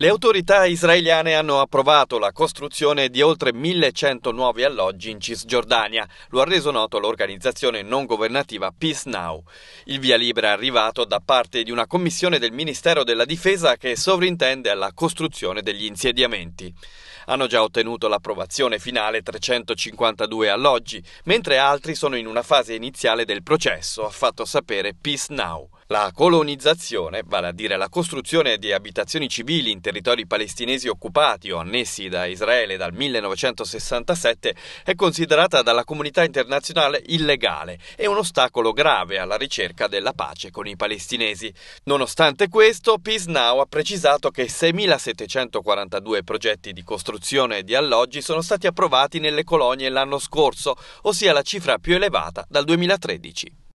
Le autorità israeliane hanno approvato la costruzione di oltre 1100 nuovi alloggi in Cisgiordania, lo ha reso noto l'organizzazione non governativa Peace Now. Il via libera è arrivato da parte di una commissione del Ministero della Difesa che sovrintende alla costruzione degli insediamenti. Hanno già ottenuto l'approvazione finale 352 alloggi, mentre altri sono in una fase iniziale del processo, ha fatto sapere Peace Now. La colonizzazione, vale a dire la costruzione di abitazioni civili in territori palestinesi occupati o annessi da Israele dal 1967, è considerata dalla comunità internazionale illegale e un ostacolo grave alla ricerca della pace con i palestinesi. Nonostante questo, Peace Now ha precisato che 6.742 progetti di costruzione di alloggi sono stati approvati nelle colonie l'anno scorso, ossia la cifra più elevata dal 2013.